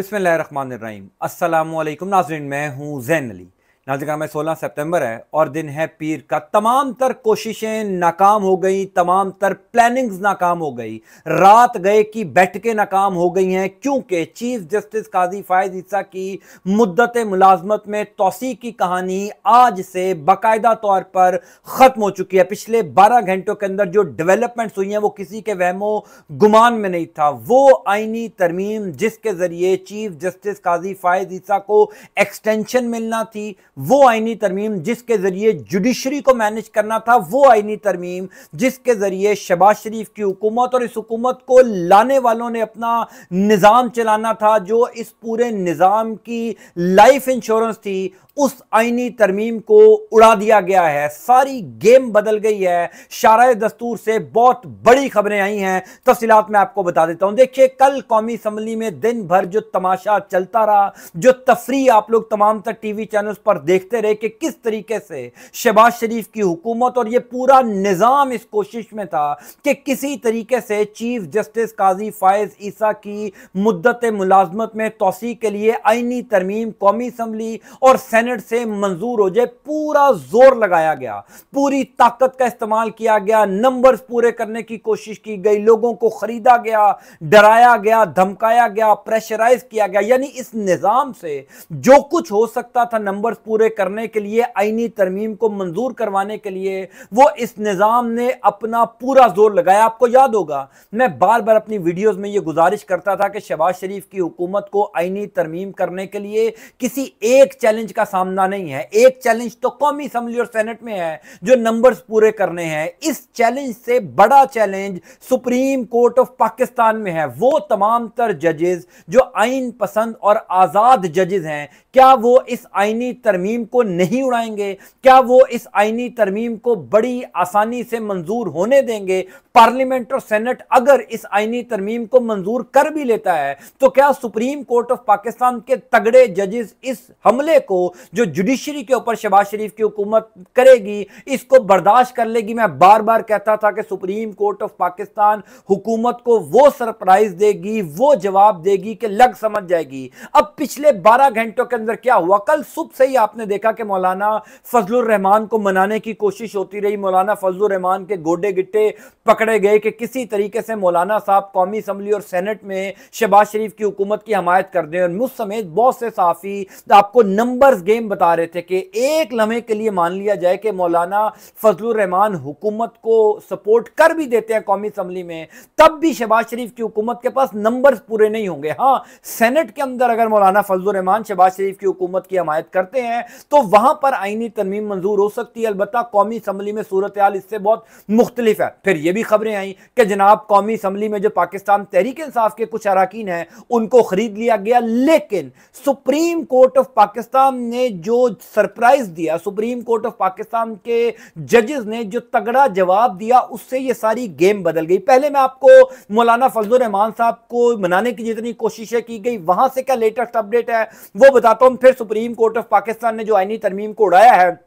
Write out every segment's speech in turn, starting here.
बिसमीम अल्लाम नाजरन मैं हूँ जैन अली नाजिकाम सोलह सितंबर है और दिन है पीर का तमाम तर कोशिशें नाकाम हो गई तमाम तर प्लानिंग्स नाकाम हो गई रात गए कि बैठकें नाकाम हो गई हैं क्योंकि चीफ जस्टिस काजी फायज ईसा की मुद्दत मुलाजमत में तोसी की कहानी आज से बाकायदा तौर पर ख़त्म हो चुकी है पिछले बारह घंटों के अंदर जो डेवलपमेंट्स हुई हैं वो किसी के वहमो गुमान में नहीं था वो आइनी तरमीम जिसके ज़रिए चीफ जस्टिस काजी फायज ईसा को एक्सटेंशन मिलना थी वो आइनी तरमीम जिसके ज़रिए जुडिशरी को मैनेज करना था वो आइनी तरमीम जिसके ज़रिए शबाज शरीफ की हुकूमत और इस हुकूमत को लाने वालों ने अपना निज़ाम चलाना था जो इस पूरे निज़ाम की लाइफ इंश्योरेंस थी उस आइनी तरमीम को उड़ा दिया गया है सारी गेम बदल गई है शारा दस्तूर से बहुत बड़ी खबरें आई हैं तफसीत में आपको बता देता हूं देखिए कल कौमी असम्बली में दिन भर जो तमाशा चलता रहा जो तफरी आप लोग तमाम तक टीवी चैनल चैनल्स पर देखते रहे कि किस तरीके से शहबाज शरीफ की हुकूमत और ये पूरा निज़ाम इस कोशिश में था कि किसी तरीके से चीफ जस्टिस काजी फायज ईसा की मुद्दत मुलाजमत में तोसी के लिए आइनी तरमीम कौमी असम्बली और सैनट से मंजूर हो जाए पूरा जोर लगाया गया पूरी ताकत का इस्तेमाल किया गया नंबर पूरे करने की कोशिश की गई लोगों को खरीदा गया डराया गया धमकाया गया प्रेशराइज किया गया यानी इस निज़ाम से जो कुछ हो सकता था नंबर्स पूरे करने के लिए आइनी तरमीम को मंजूर करवाने के लिए वो इस निज़ाम ने अपना पूरा जोर लगाया आपको याद होगा मैं बार बार अपनी वीडियोस में ये गुजारिश करता था कि शहबाज शरीफ की हुकूमत को आइनी तरमीम करने के लिए किसी एक चैलेंज का सामना नहीं है एक चैलेंज तो कौमी असम्बली और सेनेट में है जो नंबर्स पूरे करने हैं इस चैलेंज से बड़ा challenge supreme court of Pakistan में है वो तमाम तर जजेज जो आइन पसंद और आज़ाद जजेज हैं क्या वो इस आइनी तरमीम तरमीम को नहीं उड़ाएंगे क्या वो इस आइनी तरमीम को बड़ी आसानी से मंजूर होने देंगे पार्लियामेंट और सेनेट अगर इस आइनी तरमीम को मंजूर कर भी लेता है तो क्या सुप्रीम कोर्ट ऑफ पाकिस्तान के तगड़े जजेस इस हमले को जो जुडिशरी के ऊपर शबाज शरीफ की हुकूमत करेगी इसको बर्दाश्त कर लेगी मैं बार बार कहता था कि सुप्रीम कोर्ट ऑफ पाकिस्तान हुकूमत को वो सरप्राइज देगी वो जवाब देगी कि लग समझ जाएगी अब पिछले 12 घंटों के अंदर क्या हुआ कल सुबह से ही आप आपने देखा कि मौलाना फजल रहमान को मनाने की कोशिश होती रही मौलाना फजल रहमान के गोडे गिट्टे पकड़े गए कि किसी तरीके से मौलाना साहब कौमी असम्बली और सेनेट में शहबाज शरीफ की हुकूमत की हमायत कर दें और मुझ समेत बहुत से साफ़ी आपको नंबर गेम बता रहे थे कि एक लम्हे के लिए मान लिया जाए कि मौलाना फजल रहमान हुकूमत को सपोर्ट कर भी देते हैं कौमी असम्बली में तब भी शहबाज शरीफ की हुकूमत के पास नंबर पूरे नहीं होंगे हाँ सेनेट के अंदर अगर मौलाना फजल रहमान शहबाज शरीफ की हुकूमत की हमायत करते हैं हैं तो वहां पर आईनी तरमीम मंजूर हो सकती है अलबत् कौमी असम्बली में सूरत हाल इससे बहुत मुख्तलिफ है फिर यह भी खबरें आई कि जनाब कौमी असम्बली में जो पाकिस्तान तहरीक इंसाफ के कुछ अरकान हैं उनको खरीद लिया गया लेकिन सुप्रीम कोर्ट ऑफ पाकिस्तान ने जो सरप्राइज दिया सुप्रीम कोर्ट ऑफ पाकिस्तान के जजेस ने जो तगड़ा जवाब दिया उससे यह सारी गेम बदल गई पहले मैं आपको मौलाना फजल रहमान साहब को मनाने की जितनी कोशिशें की गई वहां से क्या लेटेस्ट अपडेट है वो बताता हूं फिर supreme court of Pakistan Pakistan ने जो आईनी तरमीम को उड़ाया है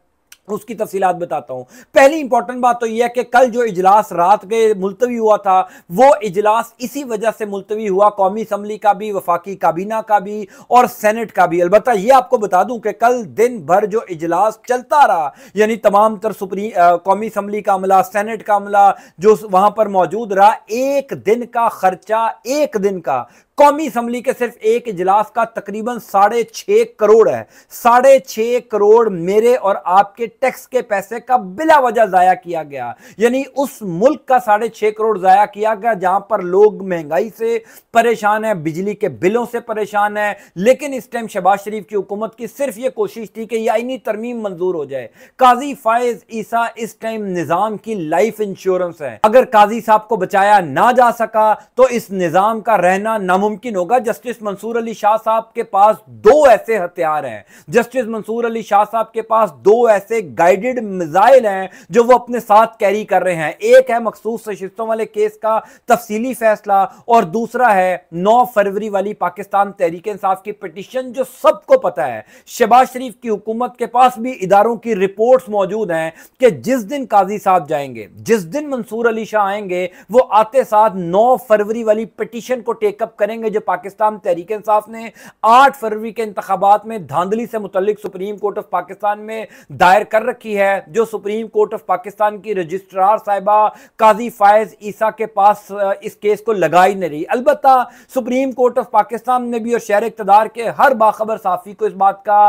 उसकी तफसीत बताता हूं पहली इंपॉर्टेंट बात तो यह है कि कल जो इजलास रात के मुलतवी हुआ था वो इजलास इसी वजह से मुलतवी हुआ कौमी असम्बली का भी वफाकी काबीना का भी और सेनेट का भी अलबत् यह आपको बता दूं कि कल दिन भर जो इजलास चलता रहा यानी तमाम तर सुप्री कौमी असम्बली का अमला सेनेट का अमला जो वहां पर मौजूद रहा एक दिन का खर्चा एक दिन का कौमी असम्बली के सिर्फ एक इजलास का तकरीबन साढ़े छः करोड़ है साढ़े छः करोड़ मेरे और आपके टैक्स के पैसे का बिला वजह ज़ाया किया गया यानी उस मुल्क का साढ़े छः करोड़ ज़ाया किया गया जहां पर लोग महंगाई से परेशान है बिजली के बिलों से परेशान है लेकिन इस टाइम शहबाज शरीफ की हुकूमत की सिर्फ ये कोशिश थी कि यह आइनी तरमीम मंजूर हो जाए काजी फायज ईसा इस टाइम निज़ाम की लाइफ इंश्योरेंस है अगर काजी साहब को बचाया ना जा सका तो इस निज़ाम का रहना नाम नामुमकिन होगा जस्टिस मंसूर अली शाह साहब के पास दो ऐसे हथियार हैं जस्टिस मंसूर अली शाह साहब के पास दो ऐसे गाइडेड मिजाइल हैं जो वो अपने साथ कैरी कर रहे हैं एक है मखसूस शस्तों वाले केस का तफसीली फैसला और दूसरा है नौ फरवरी वाली पाकिस्तान तहरीक इंसाफ की पिटिशन जो सबको पता है शहबाज शरीफ की हुकूमत के पास भी इदारों की रिपोर्ट मौजूद हैं कि जिस दिन काजी साहब जाएंगे जिस दिन मंसूर अली शाह आएंगे वो आते साथ नौ फरवरी वाली पिटिशन को टेकअप करें पढ़ेंगे जो पाकिस्तान तहरीक इंसाफ ने आठ फरवरी के इंतबात में धांधली से मुतलिक सुप्रीम कोर्ट ऑफ पाकिस्तान में दायर कर रखी है जो सुप्रीम कोर्ट ऑफ पाकिस्तान की रजिस्ट्रार साहिबा काजी फायज ईसा के पास इस केस को लगा ही नहीं रही अलबत् सुप्रीम कोर्ट ऑफ पाकिस्तान में भी और शहर इकतदार के हर बाखबर साफी को इस बात का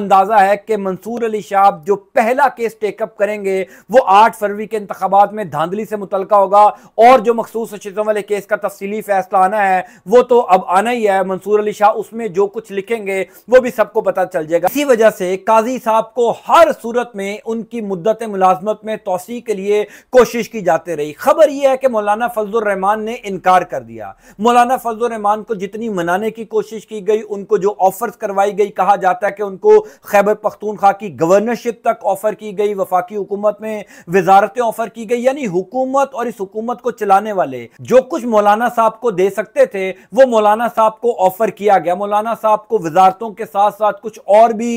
अंदाजा है कि मंसूर अली शाह जो पहला केस टेकअप करेंगे वो आठ फरवरी के इंतबात में धांधली से मुतल होगा और जो मखसूस नशस्तों वाले केस का तफसीली फैसला आना है वो तो तो अब आना ही है मंसूर अली शाह उसमें जो कुछ लिखेंगे वो भी सबको पता चल जाएगा इसी वजह से काजी साहब को हर सूरत में उनकी मुद्दत मुलाजमत में तोसी के लिए कोशिश की जाती रही खबर यह है कि मौलाना फजलरहमान ने इनकार कर दिया मौलाना फजलरहमान को जितनी मनाने की कोशिश की गई उनको जो ऑफर करवाई गई कहा जाता है कि उनको खैबर पख्तूनखा की गवर्नरशिप तक ऑफर की गई वफाकी हुकूमत में वजारतें ऑफर की गई यानी हुकूमत और इस हुकूमत को चलाने वाले जो कुछ मौलाना साहब को दे सकते थे वो वो मौलाना साहब को ऑफर किया गया मौलाना साहब को वजारतों के साथ साथ कुछ और भी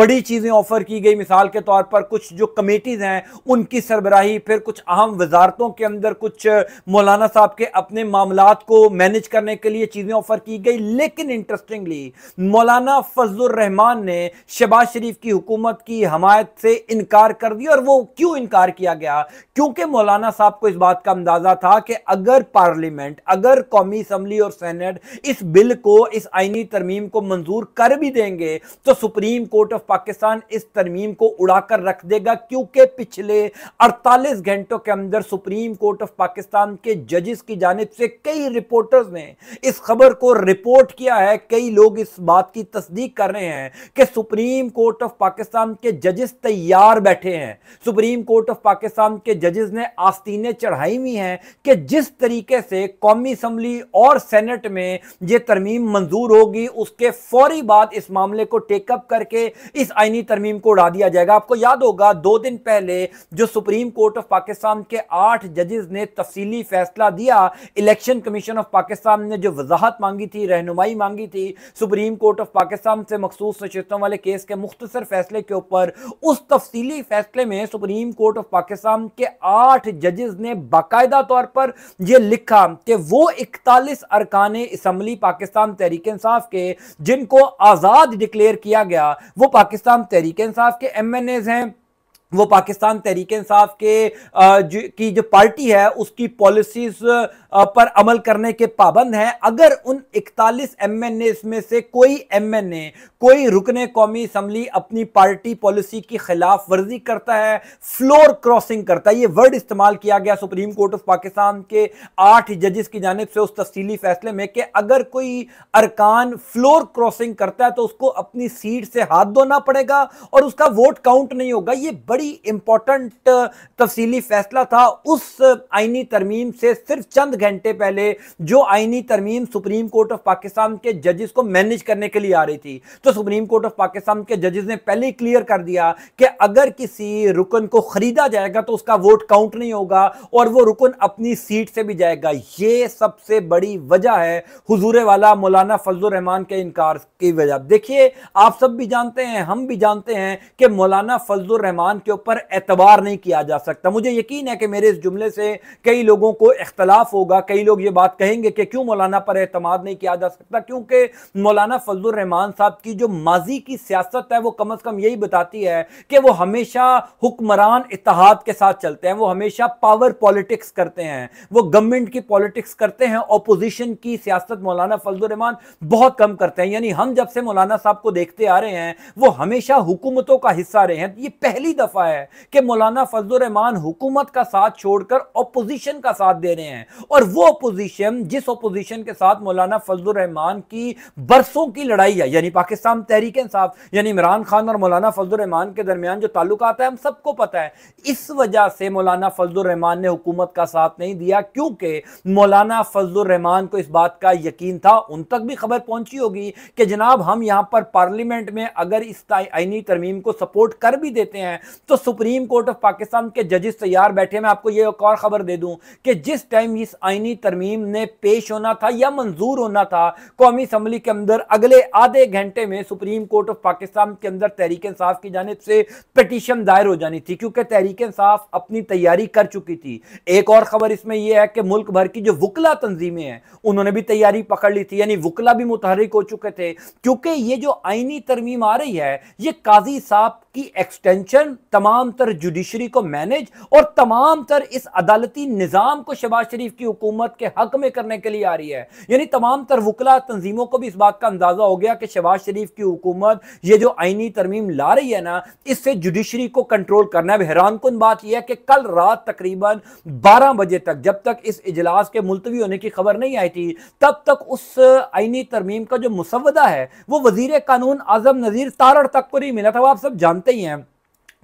बड़ी चीज़ें ऑफर की गई मिसाल के तौर पर कुछ जो कमेटीज़ हैं उनकी सरबराही फिर कुछ अहम वजारतों के अंदर कुछ मौलाना साहब के अपने मामला को मैनेज करने के लिए चीज़ें ऑफर की गई लेकिन इंटरेस्टिंगली मौलाना फजलरहमान ने शहबाज शरीफ की हुकूमत की हमायत से इनकार कर दिया और वो क्यों इनकार किया गया क्योंकि मौलाना साहब को इस बात का अंदाज़ा था कि अगर पार्लियामेंट अगर कौमी असम्बली और सैनेट कैबिनेट इस बिल को इस आईनी तरमीम को मंजूर कर भी देंगे तो सुप्रीम कोर्ट ऑफ पाकिस्तान इस तरमीम को उड़ाकर रख देगा क्योंकि पिछले अड़तालीस घंटों के अंदर सुप्रीम कोर्ट ऑफ पाकिस्तान के जजिस की जानब से कई रिपोर्टर्स ने इस खबर को रिपोर्ट किया है कई लोग इस बात की तस्दीक कर रहे हैं कि सुप्रीम कोर्ट ऑफ पाकिस्तान के जजिस तैयार बैठे हैं सुप्रीम कोर्ट ऑफ पाकिस्तान के जजिस ने आस्तीने चढ़ाई हुई हैं कि जिस तरीके से कौमी असम्बली और सेनेट में ये तरमीम मंजूर होगी उसके फौरी बाद इस मामले को टेकअप करके इस आइनी तरमीम को उड़ा दिया जाएगा आपको याद होगा दो दिन पहले जो सुप्रीम कोर्ट ऑफ पाकिस्तान के आठ जजेस ने तफसीली फैसला दिया इलेक्शन कमीशन ऑफ पाकिस्तान ने जो वजाहत मांगी थी रहनुमाई मांगी थी सुप्रीम कोर्ट ऑफ पाकिस्तान से मखसूस नशस्तों वाले केस के मुख्तर फैसले के ऊपर उस तफसीली फैसले में सुप्रीम कोर्ट ऑफ पाकिस्तान के आठ जजेस ने बाकायदा तौर पर यह लिखा कि वो इकतालीस अरकान में इसम्बली पाकिस्तान तहरीक इंसाफ के जिनको आज़ाद डिक्लेयर किया गया वो पाकिस्तान तहरीक इंसाफ के एम एन एज हैं वो पाकिस्तान तहरीक इंसाफ के की जो पार्टी है उसकी पॉलिसीज़ पर अमल करने के पाबंद हैं अगर उन 41 एमएनए में से कोई एमएनए कोई रुकने कौमी असम्बली अपनी पार्टी पॉलिसी की खिलाफ वर्जी करता है फ्लोर क्रॉसिंग करता है ये वर्ड इस्तेमाल किया गया सुप्रीम कोर्ट ऑफ पाकिस्तान के आठ जजेस की जानब से उस तफसीली फैसले में कि अगर कोई अरकान फ्लोर क्रॉसिंग करता है तो उसको अपनी सीट से हाथ धोना पड़ेगा और उसका वोट काउंट नहीं होगा ये बड़ी इंपॉर्टेंट तफसीली फैसला था उस आइनी तरमीम से सिर्फ चंद घंटे पहले जो आईनी तरमीम सुप्रीम कोर्ट ऑफ पाकिस्तान के जजेस को मैनेज करने के लिए आ रही थी तो सुप्रीम कोर्ट ऑफ पाकिस्तान के जजेस ने पहले ही क्लियर कर दिया कि अगर किसी रुकन को खरीदा जाएगा तो उसका वोट काउंट नहीं होगा और वो रुकन अपनी सीट से भी जाएगा ये सबसे बड़ी वजह है हजूर वाला मौलाना फजलान रहमान के इनकार की वजह देखिए आप सब भी जानते हैं हम भी जानते हैं कि मौलाना फजलान रहमान के ऊपर एतबार नहीं किया जा सकता मुझे यकीन है कि मेरे इस जुमले से कई लोगों को इख्तलाफ होगा होगा कई लोग ये बात कहेंगे कि क्यों मौलाना पर एतमाद नहीं किया जा सकता क्योंकि मौलाना फजल रहमान साहब की जो माजी की सियासत है वो कम अज़ कम यही बताती है कि वो हमेशा हुक्मरान इतिहाद के साथ चलते हैं वो हमेशा पावर पॉलिटिक्स करते हैं वो गवर्नमेंट की पॉलिटिक्स करते हैं अपोजिशन की सियासत मौलाना फजल रहमान बहुत कम करते हैं यानी हम जब से मौलाना साहब को देखते आ रहे हैं वो हमेशा हुकूमतों का हिस्सा रहे हैं ये पहली दफ़ा है कि मौलाना फजल रहमान हुकूमत का साथ छोड़कर अपोजिशन का साथ दे रहे हैं और और वो अपोजिशन जिस अपोजिशन के साथ मौलाना फजल रहमान की बरसों की लड़ाई है यानी पाकिस्तान तहरीक इंसाफ यानी इमरान खान और मौलाना फजल रहमान के दरमियान जो ताल्लुक आता है हम सबको पता है इस वजह से मौलाना फजल रहमान ने हुकूमत का साथ नहीं दिया क्योंकि मौलाना फजल रहमान को इस बात का यकीन था उन तक भी खबर पहुंची होगी कि जनाब हम यहां पर पार्लियामेंट में अगर इस आईनी तरमीम को सपोर्ट कर भी देते हैं तो सुप्रीम कोर्ट ऑफ पाकिस्तान के जजेस तैयार बैठे मैं आपको यह एक और खबर दे दूं कि जिस टाइम इस आईनी तरमीम ने पेश होना था या मंजूर होना था कौमी असम्बली के अंदर अगले आधे घंटे में सुप्रीम कोर्ट ऑफ पाकिस्तान के अंदर तहरीक इंसाफ की जानब से पटिशन दायर हो जानी थी क्योंकि तहरीक इंसाफ अपनी तैयारी कर चुकी थी एक और खबर इसमें यह है कि मुल्क भर की जो वकला तंजीमें हैं उन्होंने भी तैयारी पकड़ ली थी यानी वकला भी मुतहरिक हो चुके थे क्योंकि ये जो आईनी तरमीम आ रही है ये काजी साहब की एक्सटेंशन तमाम तर जुडिशरी को मैनेज और तमाम तर इस अदालती निज़ाम को शबाज शरीफ की हुकूमत के हक में करने के लिए आ रही है यानी तमाम तर वकला तंजीमों को भी इस बात का अंदाज़ा हो गया कि शबाज शरीफ की हुकूमत ये जो आइनी तरमीम ला रही है ना इससे जुडिशरी को कंट्रोल करना है हैरान कन बात यह है कि कल रात तकरीबन बारह बजे तक जब तक इस इजलास के मुलतवी होने की खबर नहीं आई थी तब तक उस आइनी तरमीम का जो मुसवदा है वो वजीर कानून आजम नज़ीर तारड़ तक को नहीं मिला था वो आप सब जानते जानते ही हैं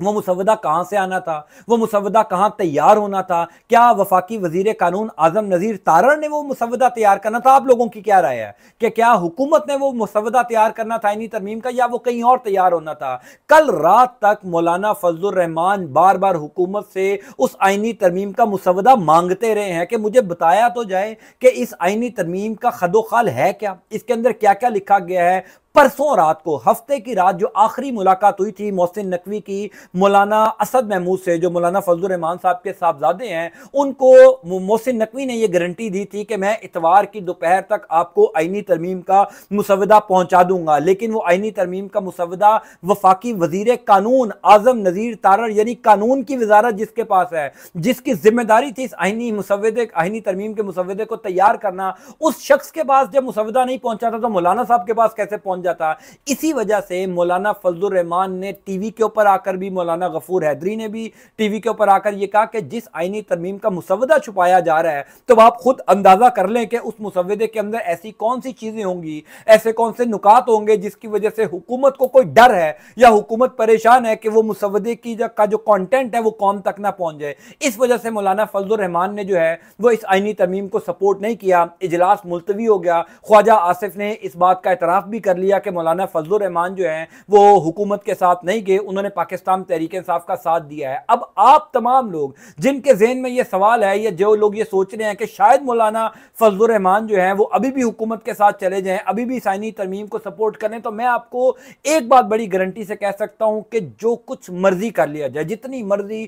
वो मुसवदा कहाँ से आना था वो मुसवदा कहाँ तैयार होना था क्या वफाकी वजीर कानून आजम नज़ीर तारर ने वो मुसवदा तैयार करना था आप लोगों की क्या राय है कि क्या हुकूमत ने वो मुसवदा तैयार करना था इन्हीं तरमीम का या वो कहीं और तैयार होना था कल रात तक मौलाना फजलरहमान बार बार हुकूमत से उस आइनी तरमीम का मुसवदा मांगते रहे हैं कि मुझे बताया तो जाए कि इस आइनी तरमीम का खदोखाल है क्या इसके अंदर क्या क्या लिखा गया है परसों रात को हफ्ते की रात जो आखिरी मुलाकात हुई थी मोहसिन नकवी की मौलाना असद महमूद से जो मौलाना फजल रहमान साहब के साहबजादे हैं उनको मोहसिन नकवी ने यह गारंटी दी थी कि मैं इतवार की दोपहर तक आपको आइनी तरमीम का मुसवदा पहुंचा दूंगा लेकिन वो आइनी तरमीम का मुसविदा वफाकी वजीर कानून आजम नज़ीर तारर यानी कानून की वजारत जिसके पास है जिसकी जिम्मेदारी थी इस आइनी मुसवदे आइनी तरमीम के मुसवदे को तैयार करना उस शख्स के पास जब मुसवदा नहीं पहुंचा था तो मौलाना साहब के पास कैसे पहुंच समझा था इसी वजह से मौलाना फजल रहमान ने टीवी के ऊपर आकर भी मौलाना गफूर हैदरी ने भी टीवी के ऊपर आकर यह कहा कि जिस आईनी तरमीम का मुसवदा छुपाया जा रहा है तो आप खुद अंदाजा कर लें कि उस मुसवदे के अंदर ऐसी कौन सी चीजें होंगी ऐसे कौन से नुकात होंगे जिसकी वजह से हुकूमत को कोई डर है या हुकूमत परेशान है कि वो मुसवदे की का जो कॉन्टेंट है वो कौन तक ना पहुंच जाए इस वजह से मौलाना फजल रहमान ने जो है वो इस आईनी तरमीम को सपोर्ट नहीं किया इजलास मुलतवी हो गया ख्वाजा आसिफ ने इस बात का एतराफ़ भी कर लिया लिया कि मौलाना फजलरहमान जो हैं वो हुकूमत के साथ नहीं गए उन्होंने पाकिस्तान तहरीक इंसाफ का साथ दिया है अब आप तमाम लोग जिनके जहन में यह सवाल है या जो लोग ये सोच रहे हैं कि शायद मौलाना फजलरहमान जो हैं वो अभी भी हुकूमत के साथ चले जाएँ अभी भी साइनी तरमीम को सपोर्ट करें तो मैं आपको एक बात बड़ी गारंटी से कह सकता हूँ कि जो कुछ मर्जी कर लिया जाए जितनी मर्जी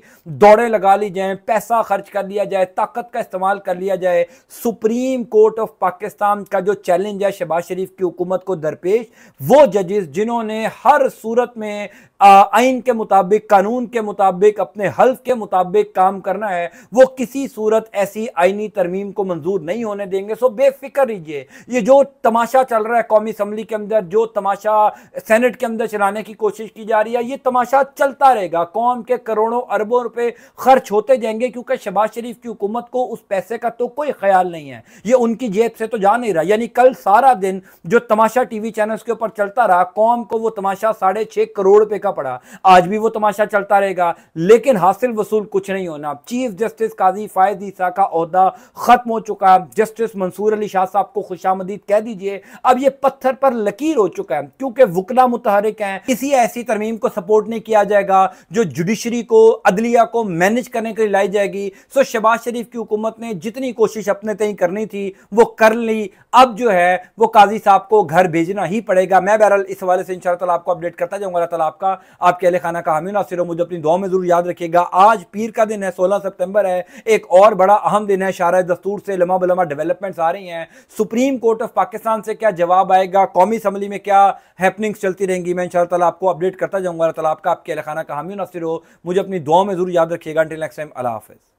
दौड़े लगा ली जाएँ पैसा खर्च कर लिया जाए ताकत का इस्तेमाल कर लिया जाए सुप्रीम कोर्ट ऑफ पाकिस्तान का जो चैलेंज है शहबाज शरीफ की हुकूमत को दरपेश वो जजेस जिन्होंने हर सूरत में आइन के मुताबिक कानून के मुताबिक अपने हल्फ के मुताबिक काम करना है वो किसी सूरत ऐसी आइनी तरमीम को मंजूर नहीं होने देंगे सो बेफिक्र रहिए ये जो तमाशा चल रहा है कौमी असम्बली के अंदर जो तमाशा सेनेट के अंदर चलाने की कोशिश की जा रही है ये तमाशा चलता रहेगा कौम के करोड़ों अरबों रुपए खर्च होते जाएंगे क्योंकि शबाज शरीफ की हुकूमत को उस पैसे का तो कोई ख्याल नहीं है ये उनकी जेब से तो जा नहीं रहा यानी कल सारा दिन जो तमाशा टीवी चैनल उसके ऊपर चलता रहा कौम को वो तमाशा साढ़े छह करोड़ रुपए का पड़ा आज भी वो तमाशा चलता रहेगा लेकिन हासिल वसूल कुछ नहीं होना चीफ जस्टिस काजी फायद ईसा का अहदा ख़त्म हो चुका है जस्टिस मंसूर अली शाह साहब को खुशामदीद कह दीजिए अब ये पत्थर पर लकीर हो चुका है क्योंकि वकला मुतहरिक है किसी ऐसी तरमीम को सपोर्ट नहीं किया जाएगा जो जुडिशरी को अदलिया को मैनेज करने के लिए लाई जाएगी सो शहबाज शरीफ की हुकूमत ने जितनी कोशिश अपने तय करनी थी वो कर ली अब जो है वो काजी साहब को घर भेजना ही पड़ा पड़ेगा मैं बहरहाल इस हवाले से इंशाल्लाह ताला आपको अपडेट करता जाऊँगा अल्लाह ताला आपका आपके अहले खाना का हामी नासिर मुझे अपनी दुआ में ज़रूर याद रखिएगा आज पीर का दिन है सोलह सितंबर है एक और बड़ा अहम दिन है शारा दस्तूर से लमा बलमा डेवलपमेंट्स आ रही हैं सुप्रीम कोर्ट ऑफ पाकिस्तान से क्या जवाब आएगा कौमी असम्बली में क्या हैपनिंग्स चलती रहेंगी मैं इन ताला आपको अपडेट करता जाऊँगा अल्लाह ताला आपका आपके अहले खाना का हामी नासिर हो मुझे अपनी दुआ में ज़रूर याद रखिएगा अंटिल नेक्स्ट टाइम अला हाफिज़